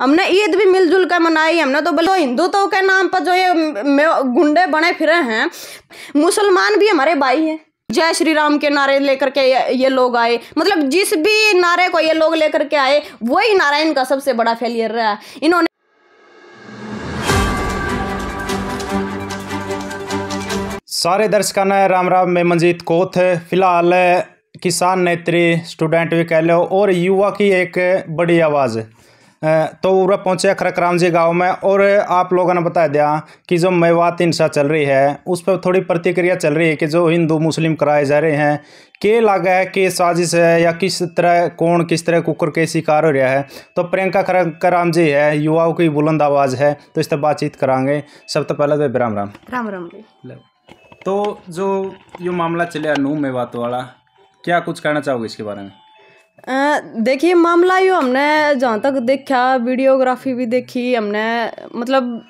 हमने ईद भी मिलजुल कर मनाई हमने तो बोलो हिंदुत्व तो के नाम पर जो ये गुंडे बने फिरे हैं मुसलमान भी हमारे भाई हैं जय श्री राम के नारे लेकर के ये लोग आए मतलब जिस भी नारे को ये लोग लेकर के आए वही नारायण का सबसे बड़ा फेलियर रहा इन्होंने सारे दर्शकों ने राम राम में मंजीत कोथ फिलहाल किसान नेत्री स्टूडेंट भी कह लो और युवा की एक बड़ी आवाज़ तो उरा पहुँचे खरकराम जी गाँव में और आप लोगों ने बता दिया कि जो मेवात हिंसा चल रही है उस पर थोड़ी प्रतिक्रिया चल रही है कि जो हिंदू मुस्लिम कराए जा रहे हैं के लागे है कि साजिश है या किस तरह कौन किस तरह कुकर के शिकार हो रहा है तो प्रियंका खरकराम जी है युवाओं की बुलंद आवाज़ है तो इस तरह बातचीत कराएंगे सबसे तो पहले तो राम राम राम राम तो जो ये मामला चलिया नू मेवात वाला क्या कुछ कहना चाहोगे इसके बारे में देखिए मामला यो हमने जहाँ तक देखा वीडियोग्राफी भी देखी हमने मतलब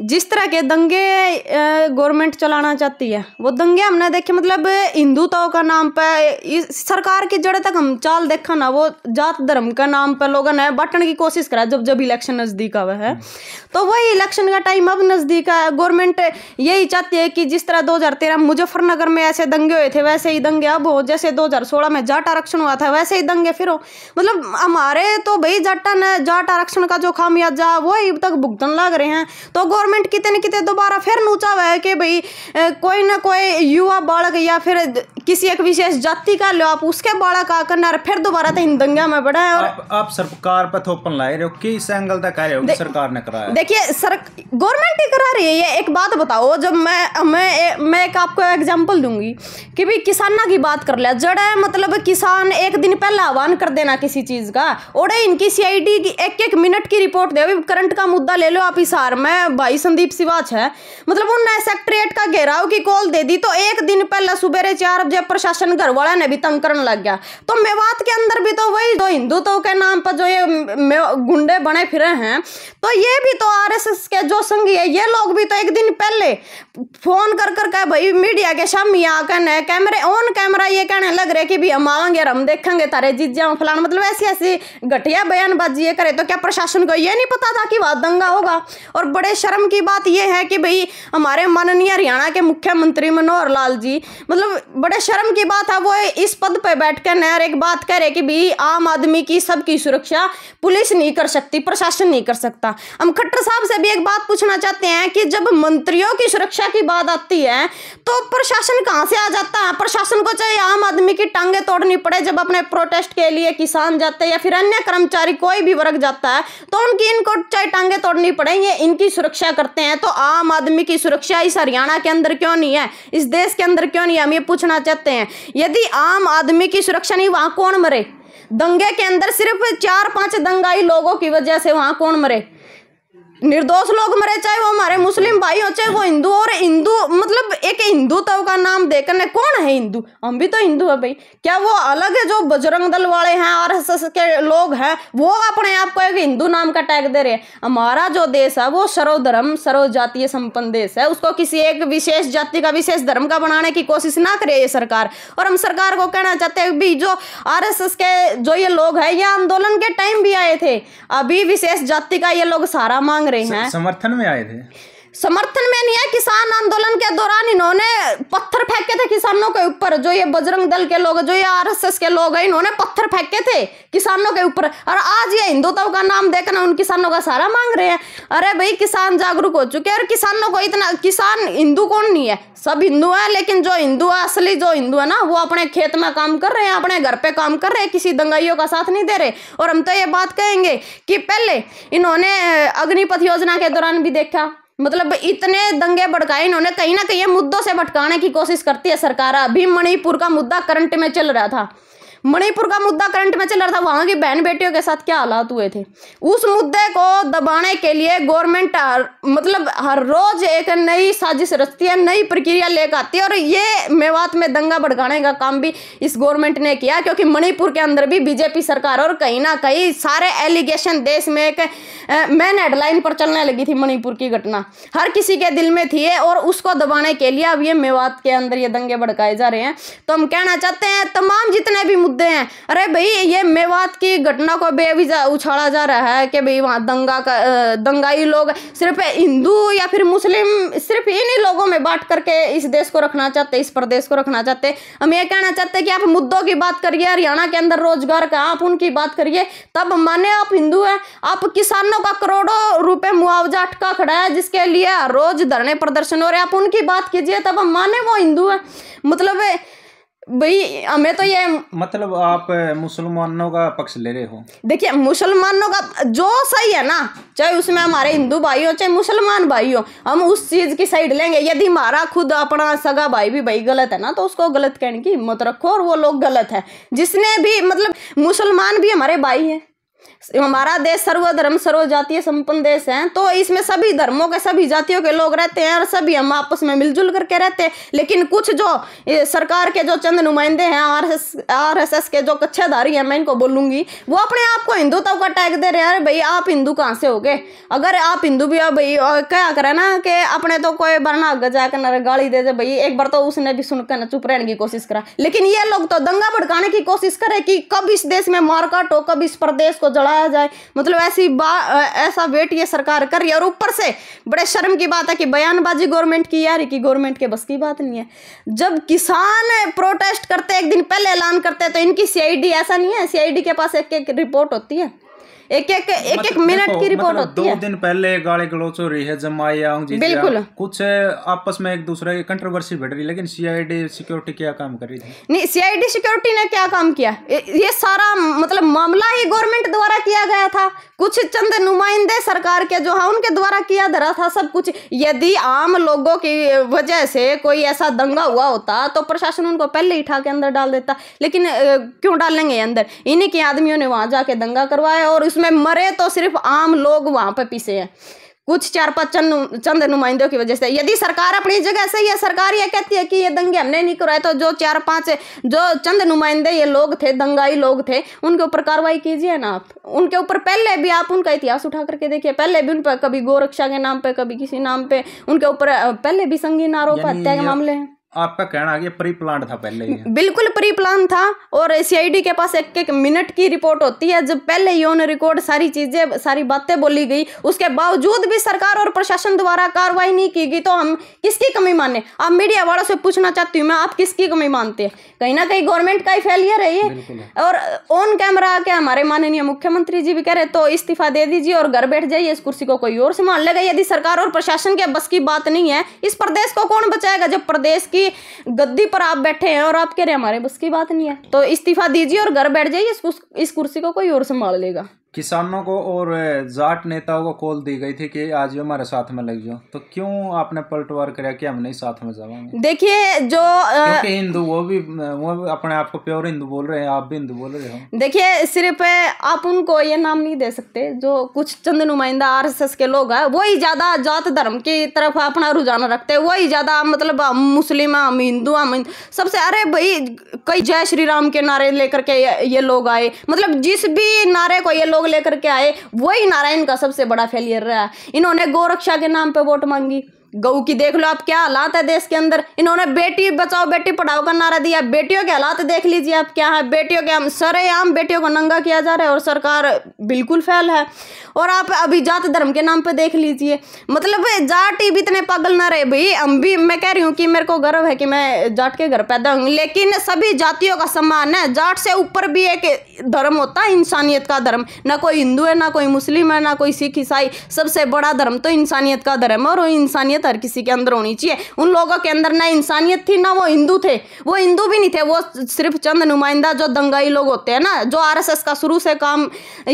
जिस तरह के दंगे गवर्नमेंट चलाना चाहती है वो दंगे हमने देखे मतलब हिंदुताओं का नाम पे सरकार की जड़े तक हम चाल देखा ना वो जात धर्म के नाम पे लोगों ने बटन की कोशिश करा जब जब इलेक्शन नज़दीक आवे है तो वही इलेक्शन का टाइम अब नज़दीक है गवर्नमेंट यही चाहती है कि जिस तरह दो मुजफ्फरनगर में ऐसे दंगे हुए थे वैसे ही दंगे अब हो जैसे दो में जाट आरक्षण हुआ था वैसे ही दंगे फिर हो मतलब हमारे तो भाई जाटा ने जाट आरक्षण का जो खामियाजा वो अब तक भुगतन लग रहे हैं तो गवर्नमेंट गवर्नमेंट कितने कितने दोबारा फिर नूचा हुआ है कि भाई कोई ना कोई युवा बालक या फिर किसी एक विशेष जाति का लो आप उसके बालक आकर ना फिर दोबारा तो दंगा में बढ़ा है और आप, आप सरकार पर थोपन लाए रहे हो किस एंगल तक रहे हो सरकार ने कराया देखिए सर गवर्नमेंट ही करा रही है ये एक बात बताओ जब मैं मैं मैं एक आपको एग्जाम्पल दूंगी कि भाई किसाना की बात कर लिया जड़ है मतलब किसान एक दिन पहले आह्वान कर देना किसी चीज़ का और इनकी सीआईडी की एक एक मिनट की रिपोर्ट दे करंट का मुद्दा ले लो आप इस हार में भाई भाई संदीप सिवाच है मतलब उनने सेक्ट्रेट का घेराव की कॉल दे दी तो एक दिन पहले सुबह चार बजे प्रशासन घर वाले ने भी तंग करने लग गया तो मेवात के अंदर भी तो वही जो हिंदुत्व तो के नाम पर जो ये गुंडे बने फिरे हैं तो ये भी तो आर के जो संगी है ये लोग भी तो एक दिन पहले फोन कर कर के भाई मीडिया के सामने आकर कैमरे ऑन कैमरा ये कहने लग रहे कि भी हम आवांगे हम देखेंगे तारे जीजा फलान मतलब ऐसी ऐसी घटिया बयानबाजी ये करे तो क्या प्रशासन को ये नहीं पता था कि वह दंगा होगा और बड़े शर्म की बात यह है कि भाई हमारे माननीय हरियाणा के मुख्यमंत्री मनोहर लाल जी मतलब बड़े शर्म की बात है वो इस पद पर बैठ कर नहर एक बात कह रहे कि भाई आम आदमी की सबकी सुरक्षा पुलिस नहीं कर सकती प्रशासन नहीं कर सकता हम खट्टर साहब से भी एक बात पूछना चाहते हैं कि जब मंत्रियों की सुरक्षा की बात आती है तो प्रशासन कहाँ से आ जाता है प्रशासन को चाहे आम आदमी की टांगे तोड़नी पड़े जब अपने प्रोटेस्ट के लिए किसान जाते हैं या फिर अन्य कर्मचारी कोई भी वर्ग जाता है तो उनकी इनको चाहे टांगे तोड़नी पड़े ये इनकी सुरक्षा सुरक्षा करते हैं तो आम आदमी की सुरक्षा इस हरियाणा के अंदर क्यों नहीं है इस देश के अंदर क्यों नहीं है हम ये पूछना चाहते हैं यदि आम आदमी की सुरक्षा नहीं वहाँ कौन मरे दंगे के अंदर सिर्फ चार पांच दंगाई लोगों की वजह से वहाँ कौन मरे निर्दोष लोग मरे चाहे वो हमारे मुस्लिम भाई हो चाहे वो हिंदू और हिंदू मतलब हिंदू तव का नाम देकर ने कौन है हिंदू हम भी तो हिंदू है भाई क्या वो अलग है जो बजरंग दल वाले हैं आर एस एस के लोग हैं वो अपने आप को एक हिंदू नाम का टैग दे रहे हैं हमारा जो देश है वो सर्वधर्म सर्व जातीय संपन्न देश है उसको किसी एक विशेष जाति का विशेष धर्म का बनाने की कोशिश ना करे ये सरकार और हम सरकार को कहना चाहते हैं भी जो आर के जो ये लोग है ये आंदोलन के टाइम भी आए थे अभी विशेष जाति का ये लोग सारा मांग रहे हैं समर्थन में आए थे समर्थन में नहीं है किसान किसानों के ऊपर जो ये बजरंग दल के लोग जो ये आरएसएस के लोग हैं इन्होंने पत्थर फेंके थे किसानों के ऊपर और आज ये हिंदुत्व का नाम देकर उन किसानों का सारा मांग रहे हैं अरे भाई किसान जागरूक हो चुके हैं और किसानों को इतना किसान हिंदू कौन नहीं है सब हिंदू है लेकिन जो हिंदू है असली जो हिंदू है ना वो अपने खेत में काम कर रहे हैं अपने घर पे काम कर रहे हैं किसी दंगाइयों का साथ नहीं दे रहे और हम तो ये बात कहेंगे कि पहले इन्होंने अग्निपथ योजना के दौरान भी देखा मतलब इतने दंगे भड़काए इन्होंने कहीं ना कहीं मुद्दों से भटकाने की कोशिश करती है सरकार अभी मणिपुर का मुद्दा करंट में चल रहा था मणिपुर का मुद्दा करंट में चल रहा था वहां की बहन बेटियों के साथ क्या हालात हुए थे उस मुद्दे को दबाने के लिए गवर्नमेंट मतलब हर रोज एक नई साजिश रचती है नई प्रक्रिया लेकर आती है और ये मेवात में दंगा भड़काने का काम भी इस गवर्नमेंट ने किया क्योंकि मणिपुर के अंदर भी बीजेपी सरकार और कहीं ना कहीं सारे एलिगेशन देश में एक मेन हेडलाइन पर चलने लगी थी मणिपुर की घटना हर किसी के दिल में थी और उसको दबाने के लिए अब ये मेवात के अंदर ये दंगे भड़काए जा रहे हैं तो हम कहना चाहते हैं तमाम जितने भी मुद्दे मुद्दे हैं अरे भाई ये मेवात की घटना को भी अभी उछाड़ा जा रहा है कि भाई वहाँ दंगा का दंगाई लोग सिर्फ हिंदू या फिर मुस्लिम सिर्फ इन्हीं लोगों में बांट करके इस देश को रखना चाहते इस प्रदेश को रखना चाहते हम ये कहना चाहते कि आप मुद्दों की बात करिए हरियाणा के अंदर रोजगार का आप उनकी बात करिए तब माने आप हिंदू हैं आप किसानों का करोड़ों रुपए मुआवजा अटका खड़ा है जिसके लिए रोज धरने प्रदर्शन हो रहे आप उनकी बात कीजिए तब हम माने वो हिंदू है मतलब भाई हमें तो ये मतलब आप मुसलमानों का पक्ष ले रहे हो देखिए मुसलमानों का जो सही है ना चाहे उसमें हमारे हिंदू भाई हो चाहे मुसलमान भाई हो हम उस चीज़ की साइड लेंगे यदि हमारा खुद अपना सगा भाई भी भाई गलत है ना तो उसको गलत कहने की हिम्मत रखो और वो लोग गलत है जिसने भी मतलब मुसलमान भी हमारे भाई है हमारा देश सर्वधर्म सर्व जातीय संपन्न देश है तो इसमें सभी धर्मों के सभी जातियों के लोग रहते हैं और सभी हम आपस में मिलजुल करके रहते हैं लेकिन कुछ जो सरकार के जो चंद नुमाइंदे हैं आर एस के जो कच्छाधारी हैं मैं इनको बोलूंगी वो अपने आप को हिंदुत्व का टैग दे रहे हैं अरे भाई आप हिंदू कहाँ से हो गए अगर आप हिंदू भी हो भाई क्या करें ना कि अपने तो कोई बरना गजा कर गाली दे दे भाई एक बार तो उसने भी सुनकर चुप रहने की कोशिश करा लेकिन ये लोग तो दंगा भड़काने की कोशिश करे कि कब इस देश में मार काटो कब इस प्रदेश को जड़ा आ जाए मतलब ऐसी ऐसा वेट ये सरकार कर रही है और ऊपर से बड़े शर्म की बात है कि बयानबाजी गवर्नमेंट की यार की गवर्नमेंट के बस की बात नहीं है जब किसान प्रोटेस्ट करते एक दिन पहले ऐलान करते हैं तो इनकी सीआईडी ऐसा नहीं है सीआईडी के पास एक एक रिपोर्ट होती है एक एक मतलब एक एक मिनट की रिपोर्ट मतलब होती है दो दिन पहले गाली गलोच हो रही है जमाया बिल्कुल कुछ आपस में एक दूसरे की कंट्रोवर्सी बढ़ रही लेकिन सीआईडी सिक्योरिटी क्या काम कर रही थी नहीं सीआईडी सिक्योरिटी ने क्या काम किया ये सारा मतलब मामला ही गवर्नमेंट द्वारा किया गया था कुछ चंद नुमाइंदे सरकार के जो है उनके द्वारा किया धरा था सब कुछ यदि आम लोगों की वजह से कोई ऐसा दंगा हुआ होता तो प्रशासन उनको पहले ही उठा के अंदर डाल देता लेकिन क्यों डालेंगे अंदर इन्हीं के आदमियों ने वहां जाके दंगा करवाया और उस उसमें मरे तो सिर्फ आम लोग वहां पर पीसे हैं कुछ चार पांच चंद चंद नुमाइंदों की वजह से यदि सरकार अपनी जगह सही है सरकार ये कहती है कि ये दंगे हमने नहीं कराए तो जो चार पांच जो चंद नुमाइंदे ये लोग थे दंगाई लोग थे उनके ऊपर कार्रवाई कीजिए ना आप उनके ऊपर पहले भी आप उनका इतिहास उठा करके देखिए पहले भी उन पर कभी गोरक्षा के नाम पर कभी किसी नाम पर उनके ऊपर पहले भी संगीन आरोप हत्या के मामले हैं आपका कहना आगे प्री प्लान था पहले ही बिल्कुल प्री प्लान था और सीआईडी के पास एक एक मिनट की रिपोर्ट होती है जब पहले ही ऑन रिकॉर्ड सारी चीजें सारी बातें बोली गई उसके बावजूद भी सरकार और प्रशासन द्वारा कार्रवाई नहीं की गई तो हम किसकी कमी माने आप मीडिया वालों से पूछना चाहती हूँ मैं आप किसकी कमी मानते हैं कहीं ना कहीं गवर्नमेंट का ही फेलियर है ये और ऑन कैमरा आके हमारे माननीय मुख्यमंत्री जी भी कह रहे तो इस्तीफा दे दीजिए और घर बैठ जाइए इस कुर्सी को कोई और संभाल लेगा यदि सरकार और प्रशासन के बस की बात नहीं है इस प्रदेश को कौन बचाएगा जब प्रदेश की की गद्दी पर आप बैठे हैं और आप कह रहे हैं हमारे बस की बात नहीं है तो इस्तीफा दीजिए और घर बैठ जाइए इस कुर्सी को कोई और संभाल लेगा किसानों को और जाट नेताओं को कॉल दी गई थी कि आज हमारे साथ में लग जाओ तो क्यों आपने पलटवार कराया कि हम नहीं साथ में देखिए जो हिंदू वो भी वो भी अपने आप को प्योर हिंदू बोल रहे हैं आप भी हिंदू बोल रहे हो देखिए सिर्फ आप उनको ये नाम नहीं दे सकते जो कुछ चंद नुमाइंदा एस के लोग हैं वही ज़्यादा जात धर्म की तरफ अपना रुझान रखते है वही ज़्यादा मतलब मुस्लिम हम हिंदू हम सबसे अरे भाई कई जय श्री राम के नारे लेकर के ये लोग आए मतलब जिस भी नारे को ये लोग लोग लेकर के आए वही नारायण का सबसे बड़ा फेलियर रहा इन्होंने गोरक्षा के नाम पर वोट मांगी गऊ की देख लो आप क्या हालात है देश के अंदर इन्होंने बेटी बचाओ बेटी पढ़ाओ का नारा दिया बेटियों के हालात देख लीजिए आप क्या है बेटियों के हम सरेआम बेटियों को नंगा किया जा रहा है और सरकार बिल्कुल फैल है और आप अभी जात धर्म के नाम पर देख लीजिए मतलब जाट भी इतने पागल ना रहे भाई हम भी मैं कह रही हूँ कि मेरे को गर्व है कि मैं जाट के घर पैदा हूँ लेकिन सभी जातियों का सम्मान है जाट से ऊपर भी एक धर्म होता है इंसानियत का धर्म ना कोई हिंदू है ना कोई मुस्लिम है ना कोई सिख ईसाई सबसे बड़ा धर्म तो इंसानियत का धर्म है और इंसानियत इंसानियत हर किसी के अंदर होनी चाहिए उन लोगों के अंदर ना इंसानियत थी ना वो हिंदू थे वो हिंदू भी नहीं थे वो सिर्फ चंद नुमाइंदा जो दंगाई लोग होते हैं ना जो आर का शुरू से काम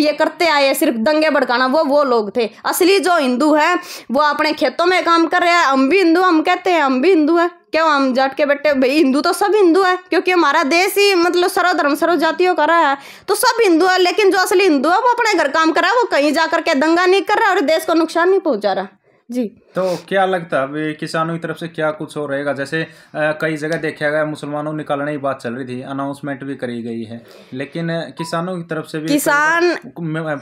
ये करते आए सिर्फ दंगे भड़काना वो वो लोग थे असली जो हिंदू है वो अपने खेतों में काम कर रहे हैं हम भी हिंदू हम कहते हैं हम भी हिंदू है क्यों हम जाट के बेटे भाई हिंदू तो सब हिंदू है क्योंकि हमारा देश ही मतलब सर्वधर्म सर्व जातियों का रहा है तो सब हिंदू है लेकिन जो असली हिंदू है वो अपने घर काम कर रहा है वो कहीं जा करके दंगा नहीं कर रहा और देश को नुकसान नहीं पहुंचा रहा जी तो क्या लगता है अभी किसानों की तरफ से क्या कुछ हो रहेगा जैसे कई जगह देखा गया मुसलमानों निकालने की बात चल रही थी अनाउंसमेंट भी करी गई है लेकिन किसानों की तरफ से भी किसान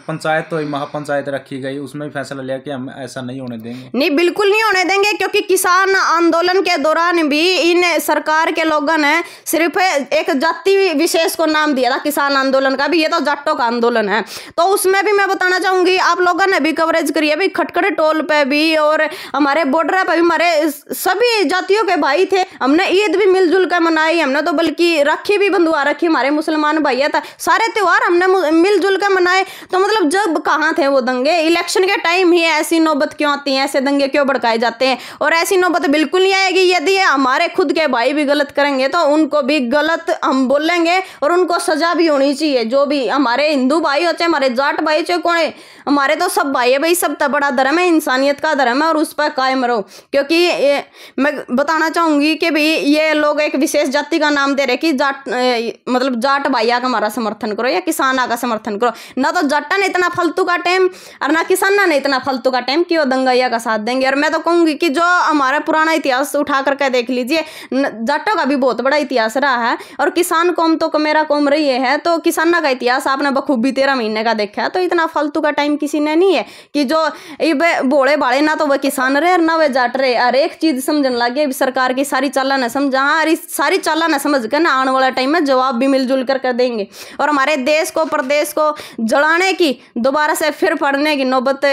पंचायत तो महापंचायत रखी गई उसमें भी फैसला लिया कि हम ऐसा नहीं होने देंगे नहीं बिल्कुल नहीं होने देंगे क्योंकि किसान आंदोलन के दौरान भी इन सरकार के लोगों ने सिर्फ एक जाति विशेष को नाम दिया था किसान आंदोलन का भी ये तो जाटों का आंदोलन है तो उसमें भी मैं बताना चाहूंगी आप लोगों ने भी कवरेज करी है भी खटखट टोल पे भी और हमारे बॉर्डर पर भी हमारे सभी जातियों के भाई थे हमने ईद भी मिलजुल कर मनाई हमने तो बल्कि राखी भी बंधुआ रखी हमारे मुसलमान भैया था सारे त्यौहार हमने मिलजुल कर मनाए तो मतलब जब कहाँ थे वो दंगे इलेक्शन के टाइम ही ऐसी नौबत क्यों आती है ऐसे दंगे क्यों भड़काए जाते हैं और ऐसी नौबत बिल्कुल नहीं आएगी यदि हमारे खुद के भाई भी गलत करेंगे तो उनको भी गलत हम बोलेंगे और उनको सजा भी होनी चाहिए जो भी हमारे हिंदू भाई हो चाहे हमारे जाट भाई चाहे कौन हमारे तो सब भाई है भाई सब बड़ा धर्म है इंसानियत का धर्म है और उस पर कायम रहो क्योंकि ए, मैं बताना चाहूँगी कि भाई ये लोग एक विशेष जाति का नाम दे रहे कि जाट ए, मतलब जाट भाइया का हमारा समर्थन करो या किसाना का समर्थन करो ना तो जाटा ने इतना फालतू का टाइम और ना किसाना ने इतना फालतू का टाइम कि वो दंगाइया का साथ देंगे और मैं तो कहूँगी कि जो हमारा पुराना इतिहास उठा करके देख लीजिए जाटों का भी बहुत बड़ा इतिहास रहा है और किसान कौम तो मेरा कौम रही है तो किसाना का इतिहास आपने बखूबी तेरह महीने का देखा है तो इतना फालतू का टाइम किसी ने नहीं है कि जो ये भोले बाड़े ना तो वह किसान सान रहे और ना वे जाट रहे और एक चीज समझने लगे अभी सरकार की सारी चाला ना समझा हर सारी चाला ना समझ कर ना आने वाला टाइम में जवाब भी मिलजुल कर कर देंगे और हमारे देश को प्रदेश को जलाने की दोबारा से फिर पढ़ने की नौबत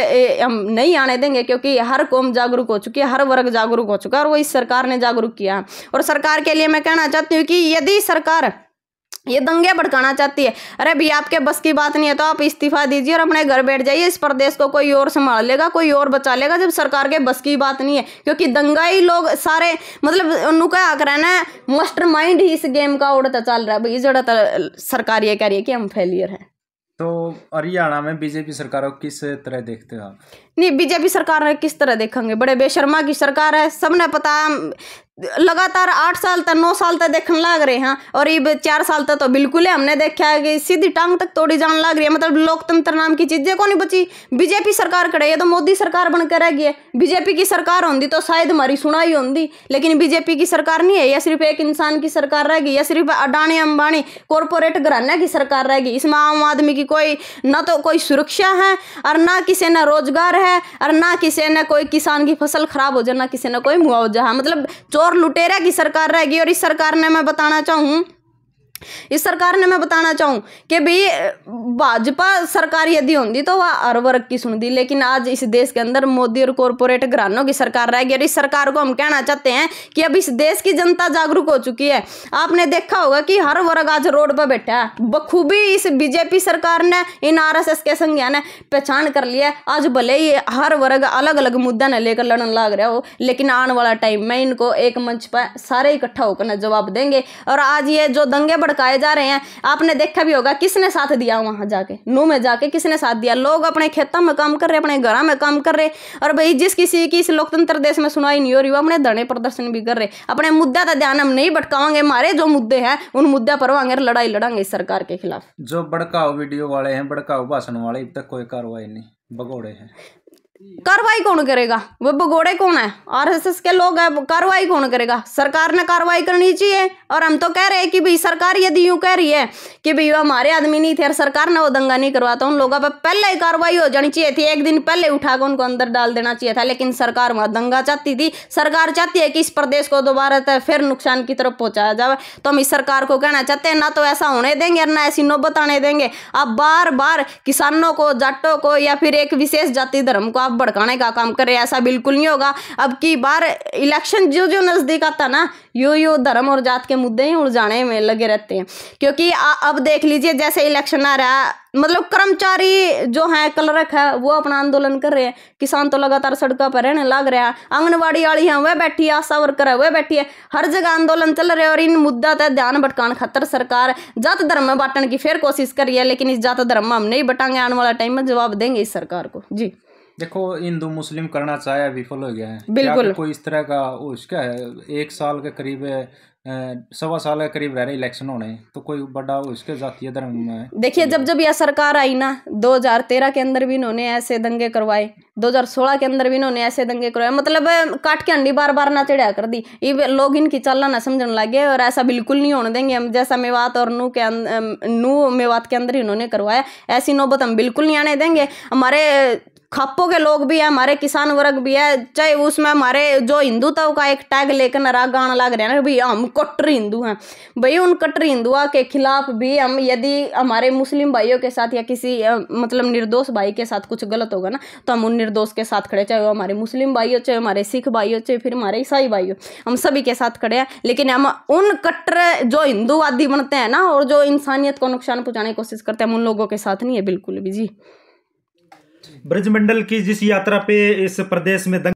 हम नहीं आने देंगे क्योंकि हर कौम जागरूक हो चुकी है हर वर्ग जागरूक हो चुका है और वो इस सरकार ने जागरूक किया और सरकार के लिए मैं कहना चाहती हूँ कि यदि सरकार ये दंगे भड़काना चाहती है अरे भैया आपके बस की बात नहीं है तो आप इस्तीफा दीजिए और अपने घर बैठ जाइए इस प्रदेश को कोई और संभाल लेगा कोई और बचा लेगा जब सरकार के बस की बात नहीं है क्योंकि दंगा ही लोग सारे मतलब उनका आकर है ना मास्टर माइंड ही इस गेम का उड़ता चल रहा है भाई जड़ा सरकार ये कह रही है कि हम फेलियर हैं तो हरियाणा में बीजेपी सरकारों किस तरह देखते हो आप नहीं बीजेपी सरकार ने किस तरह देखेंगे बड़े बेशर्मा की सरकार है सबने पता लगातार आठ साल तक नौ साल तक देखने लग रहे हैं और ये चार साल तक तो बिल्कुल ही हमने देखा है कि सीधी टांग तक तोड़ी जान लग रही है मतलब लोकतंत्र नाम की चीजें कौन बची बीजेपी सरकार खड़े ये तो मोदी सरकार बनकर रह गई है बीजेपी की सरकार होंगी तो शायद हमारी सुनाई होंगी लेकिन बीजेपी की सरकार नहीं है यह सिर्फ एक इंसान की सरकार रह गई सिर्फ अडानी अंबानी कॉरपोरेट घराना की सरकार रह गई इसमें आम आदमी की कोई ना तो कोई सुरक्षा है और ना किसी ना रोजगार है है और ना किसी ने कोई किसान की फसल खराब हो जाए ना किसी ने कोई मुआवजा है हाँ, मतलब चोर लुटेरा की सरकार रहेगी और इस सरकार ने मैं बताना चाहूँ इस सरकार ने मैं बताना चाहूँ कि भाई भाजपा सरकार यदि होती तो वह हर वर्ग की सुनती लेकिन आज इस देश के अंदर मोदी और कॉरपोरेट घरानों की सरकार रहेगी और इस सरकार को हम कहना चाहते हैं कि अब इस देश की जनता जागरूक हो चुकी है आपने देखा होगा कि हर वर्ग आज रोड पर बैठा है बखूबी इस बीजेपी सरकार ने इन आर के संज्ञा ने पहचान कर लिया आज भले ही हर वर्ग अलग अलग मुद्दा ने लेकर लड़न लाग रहा हो लेकिन आने वाला टाइम में इनको एक मंच पर सारे इकट्ठा होकर जवाब देंगे और आज ये जो दंगे भड़काए जा रहे हैं आपने देखा भी होगा किसने साथ दिया वहां जाके नू में जाके किसने साथ दिया लोग अपने खेतों में काम कर रहे अपने घर में काम कर रहे और भाई जिस किसी की इस लोकतंत्र देश में सुनाई नहीं हो रही वो अपने धरने प्रदर्शन भी कर रहे अपने मुद्दा का ध्यान हम नहीं भटकाओगे हमारे जो मुद्दे हैं उन मुद्दे पर वांगे लड़ाई लड़ांगे सरकार के खिलाफ जो भड़काओ वीडियो वाले हैं भड़काओ भाषण वाले अब तक कोई कार्रवाई नहीं भगोड़े हैं कार्रवाई कौन करेगा वो भगोड़े कौन है आरएसएस के लोग है कार्रवाई कौन करेगा सरकार ने कार्रवाई करनी चाहिए और हम तो कह रहे हैं कि भाई सरकार यदि यूं कह रही है कि भाई हमारे आदमी नहीं थे और सरकार ने वो दंगा नहीं करवाता तो उन लोगों पर पहले ही कार्रवाई हो जानी चाहिए थी एक दिन पहले उठाकर उनको अंदर डाल देना चाहिए था लेकिन सरकार वहाँ दंगा चाहती थी सरकार चाहती है कि इस प्रदेश को दोबारा फिर नुकसान की तरफ पहुँचाया जाए तो हम इस सरकार को कहना चाहते हैं ना तो ऐसा होने देंगे और ना ऐसी नौबत आने देंगे आप बार बार किसानों को जाटों को या फिर एक विशेष जाति धर्म को आप भड़काने का काम कर रहे हैं ऐसा बिल्कुल नहीं होगा अब की बार इलेक्शन जो जो नज़दीक आता ना यो यो धर्म और जात के मुद्दे ही उलझाने में लगे रहते हैं क्योंकि आ, अब देख लीजिए जैसे इलेक्शन आ रहा मतलब कर्मचारी जो हैं कलरक है वो अपना आंदोलन कर रहे हैं किसान तो लगातार सड़कों पर रहने लग रहा है आंगनबाड़ी वाली है वह बैठी है आशा वर्कर है वह बैठी है हर जगह आंदोलन चल रहे और इन मुद्दा तय ध्यान भटकान खतर सरकार जात धर्म में बांटने की फिर कोशिश कर रही है लेकिन इस जात धर्म में हम नहीं बटांगे आने वाला टाइम में जवाब देंगे इस सरकार को जी देखो हिंदू मुस्लिम करना चाहे विफल हो गया है बिल्कुल कोई इस तरह का उसका है एक साल के करीब सवा साल के करीब रह रहे इलेक्शन होने तो कोई बड़ा उसके जातीय धर्म में देखिए जब जब यह सरकार आई ना 2013 के अंदर भी इन्होंने ऐसे दंगे करवाए 2016 के अंदर भी इन्होंने ऐसे दंगे करवाए मतलब काट के अंडी बार बार ना चढ़ा कर दी ये लोग इनकी चालना ना समझने लगे और ऐसा बिल्कुल नहीं होने देंगे हम जैसा मेवात और नू के अं, अं, नू मेवात के अंदर ही इन्होंने करवाया ऐसी नौबत हम बिल्कुल नहीं आने देंगे हमारे खापों के लोग भी है हमारे किसान वर्ग भी है चाहे उसमें हमारे जो हिंदुत्व का एक टैग लेकर नरा गाना लग रहे हैं भाई हम कट्टर हिंदू हैं भाई उन कट्टर हिंदुआ के खिलाफ भी हम यदि हमारे मुस्लिम भाइयों के साथ या किसी मतलब निर्दोष भाई के साथ कुछ गलत होगा ना तो हम उन निर्दोष के साथ खड़े चाहे वो हमारे मुस्लिम भाई हो चाहे हमारे सिख भाई हो चाहे फिर हमारे ईसाई भाई हो हम सभी के साथ खड़े हैं लेकिन हम उन कट्टर जो हिंदूवादी बनते हैं ना और जो इंसानियत को नुकसान पहुँचाने की कोशिश करते हैं हम उन लोगों के साथ नहीं है बिल्कुल भी जी ब्रजमंडल की जिस यात्रा पे इस प्रदेश में दंग